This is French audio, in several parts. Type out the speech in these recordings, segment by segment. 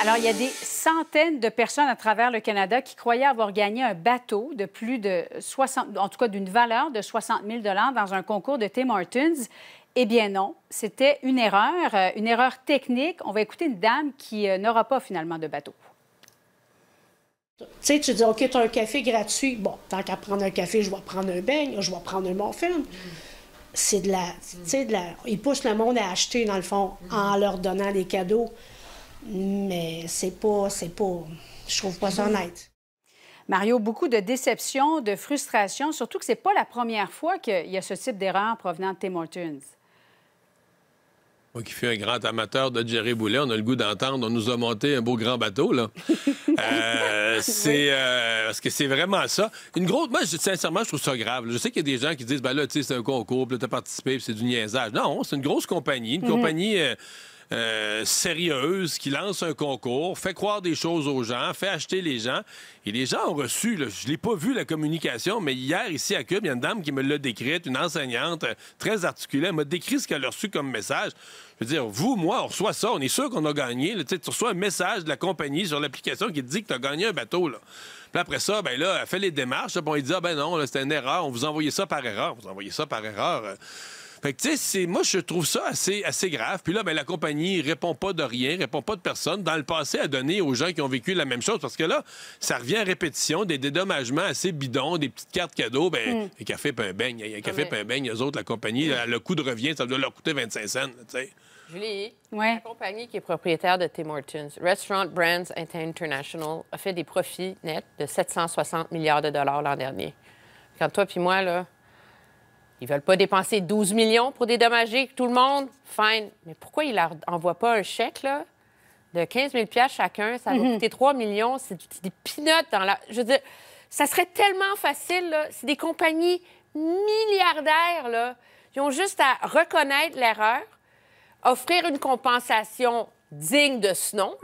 Alors, il y a des centaines de personnes à travers le Canada qui croyaient avoir gagné un bateau de plus de 60, en tout cas d'une valeur de 60 000 dans un concours de Tim Hortons. Eh bien non, c'était une erreur, euh, une erreur technique. On va écouter une dame qui euh, n'aura pas finalement de bateau. Tu sais, tu dis, OK, tu as un café gratuit. Bon, tant qu'à prendre un café, je vais prendre un beigne, je vais prendre un bon film. C'est de la, tu sais, de la... Ils poussent le monde à acheter, dans le fond, en leur donnant des cadeaux. Mais c'est pas, c'est pas, je trouve pas ça mhm. honnête. Mario, beaucoup de déception, de frustration, surtout que c'est pas la première fois qu'il y a ce type d'erreur provenant de Tim Hortons. Moi qui suis un grand amateur de Jerry Boulet, on a le goût d'entendre, on nous a monté un beau grand bateau, là. Euh, c'est. Euh, parce que c'est vraiment ça. Une grosse. Moi, je, sincèrement, je trouve ça grave. Je sais qu'il y a des gens qui disent, ben là, tu sais, c'est un concours, puis t'as participé, puis c'est du niaisage. Non, c'est une grosse compagnie, une mhm. compagnie. Euh, euh, sérieuse qui lance un concours, fait croire des choses aux gens, fait acheter les gens. Et les gens ont reçu, je l'ai pas vu la communication, mais hier, ici à Cube, il y a une dame qui me l'a décrite, une enseignante euh, très articulée, m'a décrit ce qu'elle a reçu comme message. Je veux dire, vous, moi, on reçoit ça, on est sûr qu'on a gagné. tu reçois un message de la compagnie sur l'application qui te dit que tu as gagné un bateau. Puis après ça, ben là, elle fait les démarches. puis on lui dit, ah ben non, c'était une erreur, on vous envoyait ça par erreur. Vous envoyez ça par erreur. Euh. Fait que, tu sais, moi, je trouve ça assez, assez grave. Puis là, ben, la compagnie répond pas de rien, répond pas de personne. Dans le passé, à donner aux gens qui ont vécu la même chose, parce que là, ça revient à répétition, des dédommagements assez bidons, des petites cartes cadeaux. Ben, mm. café, pain, beigne. Un ah café, pain, beigne. Eux autres, la compagnie, hmm. le coût de revient, ça doit leur coûter 25 cents, tu sais. Julie, la compagnie qui est propriétaire de Tim Hortons, Restaurant Brands International, a fait des profits nets de 760 milliards de dollars l'an dernier. Quand toi puis moi, là, ils veulent pas dépenser 12 millions pour dédommager tout le monde. Fine. Mais pourquoi ils leur envoient pas un chèque, là, de 15 000 chacun? Ça va mhm. coûter 3 millions. C'est des pinottes dans la... Je veux dire, ça serait tellement facile, C'est des compagnies milliardaires, là. Ils ont juste à reconnaître l'erreur, offrir une compensation digne de ce nom,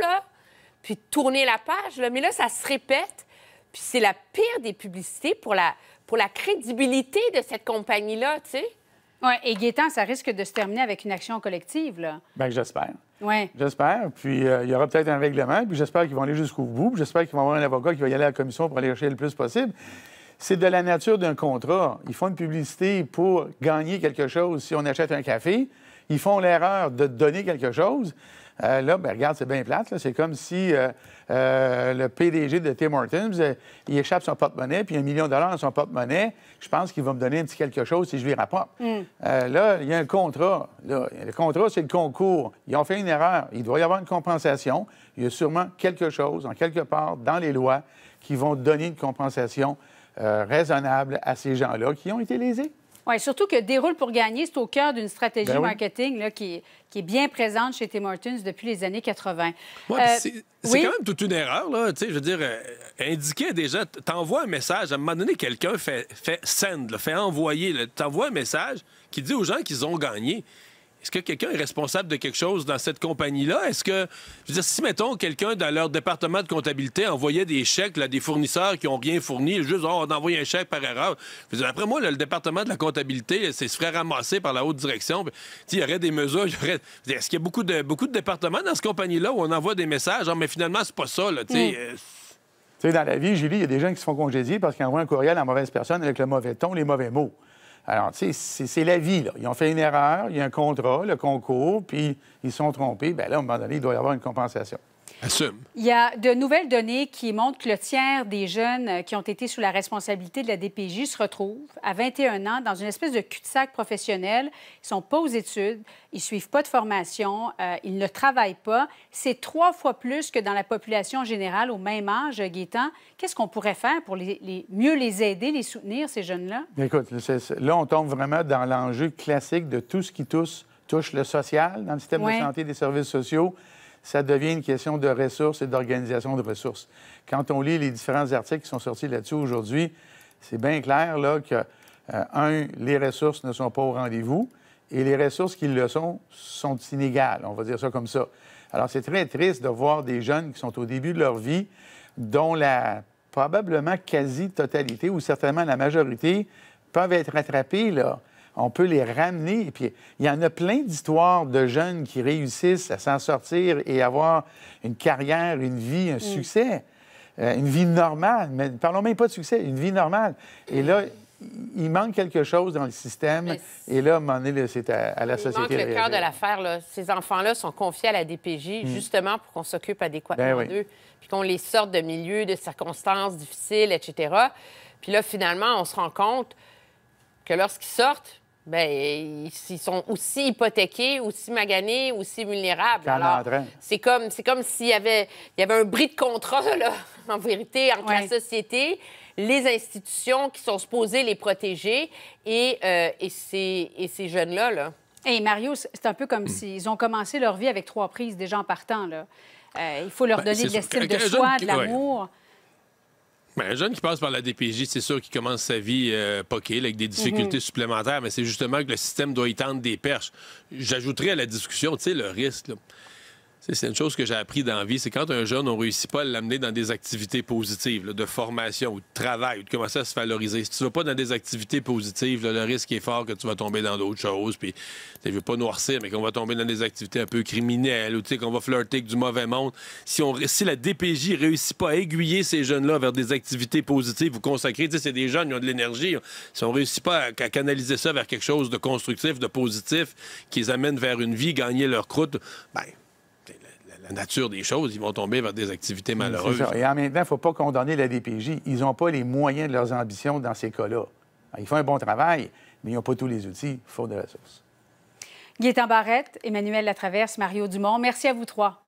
puis tourner la page, là. Mais là, ça se répète. Puis c'est la pire des publicités pour la, pour la crédibilité de cette compagnie-là, tu sais. Oui, et Gaétan, ça risque de se terminer avec une action collective, là. Bien, j'espère. Oui. J'espère. Puis euh, il y aura peut-être un règlement, puis j'espère qu'ils vont aller jusqu'au bout, j'espère qu'ils vont avoir un avocat qui va y aller à la commission pour aller chercher le plus possible. C'est de la nature d'un contrat. Ils font une publicité pour gagner quelque chose si on achète un café. Ils font l'erreur de donner quelque chose. Euh, là, ben, regarde, c'est bien plate. C'est comme si euh, euh, le PDG de Tim Hortons, il échappe son porte-monnaie, puis un million de dollars dans son porte-monnaie. Je pense qu'il va me donner un petit quelque chose si je lui rapporte. Mm. là, il y a un contrat. le contrat, c'est le concours. Ils ont fait une erreur. Il doit y avoir une compensation. Il y a sûrement quelque chose, en quelque part, dans les lois, qui vont donner une compensation raisonnable à ces gens-là qui ont été lésés. Oui, surtout que Déroule pour gagner, c'est au cœur d'une stratégie ben marketing là, qui, qui, est bien présente chez Tim Hortons depuis les années 80. Euh, c'est quand même toute une erreur, là. Tu sais, je veux dire, euh, indiquer déjà, t'envoies un message. À un moment donné, quelqu'un fait, fait send, fait envoyer, t'envoies un message qui dit aux gens qu'ils ont gagné. Est-ce que quelqu'un est responsable de quelque chose dans cette compagnie-là? Est-ce que, je veux dire, si, mettons, quelqu'un dans leur département de comptabilité envoyait des chèques à des fournisseurs qui n'ont rien fourni, juste, oh, on envoie un chèque par erreur. Je après moi, le département de la comptabilité, c'est se ferait ramasser par la haute direction. Il y aurait des mesures. Aurait... Est-ce qu'il y a beaucoup de, départements dans cette compagnie-là où on envoie des messages, ah, mais finalement, c'est pas ça, là, mm. euh, tu sais. dans la vie, Julie, il y a des gens qui se font congédier parce qu'ils envoient un courriel à la mauvaise personne avec le mauvais ton, les mauvais mots. Alors, tu sais, c'est la vie, là. Ils ont fait une erreur, il y a un contrat, le concours, puis ils sont trompés. Bien là, à un moment donné, il doit y avoir une compensation. Il y a de nouvelles données qui montrent que le tiers des jeunes euh, qui ont été sous la responsabilité de la DPJ se retrouvent à 21 ans dans une espèce de cul-de-sac professionnel. Ils sont pas aux études, ils suivent pas de formation, euh, ils ne travaillent pas. C'est trois fois plus que dans la population générale au même âge, Gaétan. Qu'est-ce qu'on pourrait faire pour les, mieux les aider, les soutenir, ces jeunes-là? Écoute, là, on tombe vraiment dans l'enjeu classique de tout ce qui touche, le social dans le système de santé et des services sociaux ça devient une question de ressources et d'organisation de ressources. Quand on lit les différents articles qui sont sortis là-dessus aujourd'hui, c'est bien clair là, que, euh, un, les ressources ne sont pas au rendez-vous et les ressources qui le sont sont inégales, on va dire ça comme ça. Alors, c'est très triste de voir des jeunes qui sont au début de leur vie, dont la probablement quasi-totalité ou certainement la majorité peuvent être rattrapés là, on peut les ramener. puis, il y en a plein d'histoires de jeunes qui réussissent à s'en sortir et avoir une carrière, une vie, un mm. succès, euh, une vie normale. Mais parlons même pas de succès, une vie normale. Et là, il manque quelque chose dans le système. et là, à un moment donné, c'est à, la société. Il manque le cœur de l'affaire. Ces enfants-là sont confiés à la DPJ mm. justement pour qu'on s'occupe adéquatement ben d'eux, puis qu'on les sorte de milieux, de circonstances difficiles, etc. Puis là, finalement, on se rend compte que lorsqu'ils sortent, Bien, ils sont aussi hypothéqués, aussi maganés, aussi vulnérables. c'est comme, c'est comme s'il y avait, il y avait un bris de contrat, là, en vérité, entre la société, les institutions qui sont supposées les protéger et, euh, et ces, et ces jeunes-là. Là. Et Marius Mario, c'est un peu comme hmm. s'ils ont commencé leur vie avec trois prises déjà en partant. Là. Euh, il faut leur ben, donner de l'estime de soi, de l'amour. Ben, un jeune qui passe par la DPJ, c'est sûr qu'il commence sa vie pas euh, poquée, avec des difficultés mhm. supplémentaires, mais c'est justement que le système doit y tendre des perches. J'ajouterais à la discussion, tu sais, le risque. C'est une chose que j'ai appris dans la vie, c'est quand un jeune, on réussit pas à l'amener dans des activités positives, de formation ou de travail, ou de commencer à se valoriser. Si tu vas pas dans des activités positives, le risque est fort que tu vas tomber dans d'autres choses. Puis, ne veux pas noircir, mais qu'on va tomber dans des activités un peu criminelles ou qu'on va flirter avec du mauvais monde. Si, on, si la DPJ réussit pas à aiguiller ces jeunes-là vers des activités positives ou consacrées, c'est des jeunes, ils ont de l'énergie. Hein. Si on réussit pas à, canaliser ça vers quelque chose de constructif, de positif, qui les amène vers une vie, gagner leur croûte, ben la nature des choses, ils vont tomber vers des activités malheureuses. Ça. Et en même temps, il ne faut pas condamner la DPJ. Ils n'ont pas les moyens de leurs ambitions dans ces cas-là. Ils font un bon travail, mais ils n'ont pas tous les outils, faute de ressources. Guétain Barrette, Emmanuel Latraverse, Mario Dumont, merci à vous trois.